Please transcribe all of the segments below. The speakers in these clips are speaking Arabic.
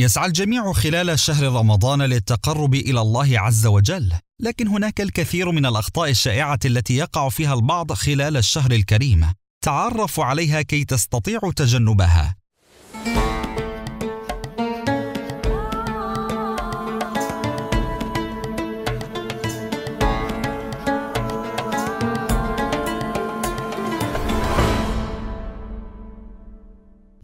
يسعى الجميع خلال شهر رمضان للتقرب الى الله عز وجل لكن هناك الكثير من الاخطاء الشائعه التي يقع فيها البعض خلال الشهر الكريم تعرف عليها كي تستطيع تجنبها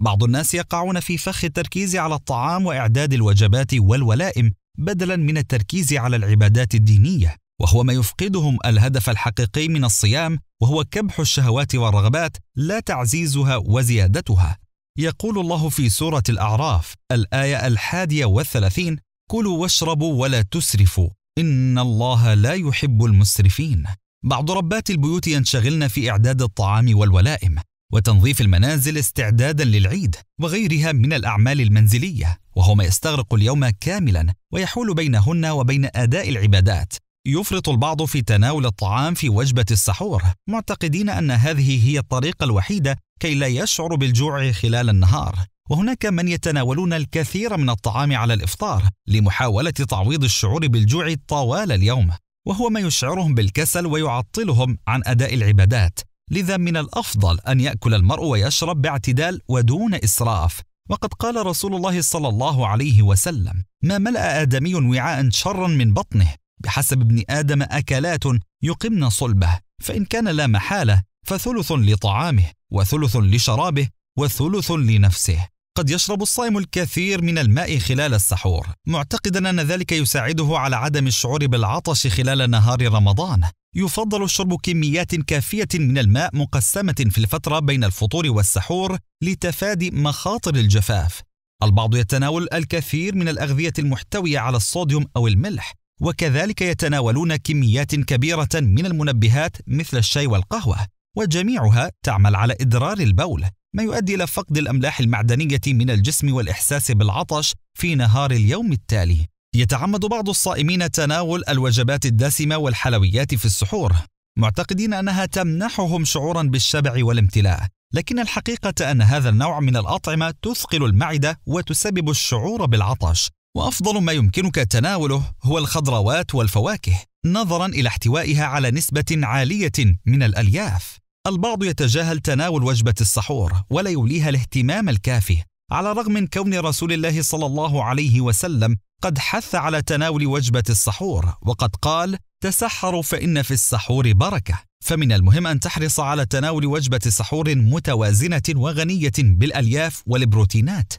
بعض الناس يقعون في فخ التركيز على الطعام واعداد الوجبات والولائم بدلا من التركيز على العبادات الدينيه وهو ما يفقدهم الهدف الحقيقي من الصيام وهو كبح الشهوات والرغبات لا تعزيزها وزيادتها يقول الله في سورة الأعراف الآية الحادية والثلاثين كلوا واشربوا ولا تسرفوا إن الله لا يحب المسرفين بعض ربات البيوت ينشغلن في إعداد الطعام والولائم وتنظيف المنازل استعدادا للعيد وغيرها من الأعمال المنزلية وهو ما يستغرق اليوم كاملا ويحول بينهن وبين أداء العبادات يفرط البعض في تناول الطعام في وجبة السحور معتقدين أن هذه هي الطريقة الوحيدة كي لا يشعر بالجوع خلال النهار وهناك من يتناولون الكثير من الطعام على الإفطار لمحاولة تعويض الشعور بالجوع طوال اليوم وهو ما يشعرهم بالكسل ويعطلهم عن أداء العبادات لذا من الافضل ان ياكل المرء ويشرب باعتدال ودون اسراف وقد قال رسول الله صلى الله عليه وسلم ما ملا ادمي وعاء شرا من بطنه بحسب ابن ادم اكلات يقمن صلبه فان كان لا محاله فثلث لطعامه وثلث لشرابه وثلث لنفسه قد يشرب الصائم الكثير من الماء خلال السحور معتقدا أن ذلك يساعده على عدم الشعور بالعطش خلال نهار رمضان يفضل شرب كميات كافية من الماء مقسمة في الفترة بين الفطور والسحور لتفادي مخاطر الجفاف البعض يتناول الكثير من الأغذية المحتوية على الصوديوم أو الملح وكذلك يتناولون كميات كبيرة من المنبهات مثل الشاي والقهوة وجميعها تعمل على إدرار البول ما يؤدي إلى فقد الأملاح المعدنية من الجسم والإحساس بالعطش في نهار اليوم التالي. يتعمد بعض الصائمين تناول الوجبات الدسمة والحلويات في السحور، معتقدين أنها تمنحهم شعورا بالشبع والامتلاء، لكن الحقيقة أن هذا النوع من الأطعمة تثقل المعدة وتسبب الشعور بالعطش، وأفضل ما يمكنك تناوله هو الخضروات والفواكه، نظرا إلى احتوائها على نسبة عالية من الألياف. البعض يتجاهل تناول وجبة السحور ولا يوليها الاهتمام الكافي على الرغم من كون رسول الله صلى الله عليه وسلم قد حث على تناول وجبة السحور وقد قال تسحروا فإن في السحور بركة فمن المهم أن تحرص على تناول وجبة سحور متوازنة وغنية بالألياف والبروتينات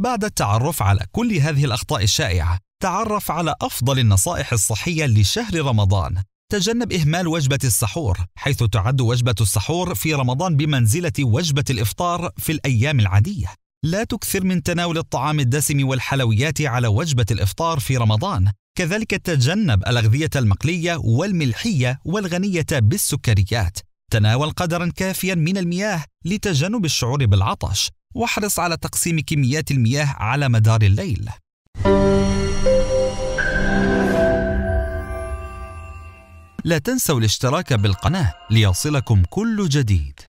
بعد التعرف على كل هذه الأخطاء الشائعة تعرف على أفضل النصائح الصحية لشهر رمضان تجنب إهمال وجبة السحور حيث تعد وجبة السحور في رمضان بمنزلة وجبة الإفطار في الأيام العادية لا تكثر من تناول الطعام الدسم والحلويات على وجبة الإفطار في رمضان كذلك تجنب الأغذية المقلية والملحية والغنية بالسكريات تناول قدرا كافيا من المياه لتجنب الشعور بالعطش واحرص على تقسيم كميات المياه على مدار الليل لا تنسوا الاشتراك بالقناة ليصلكم كل جديد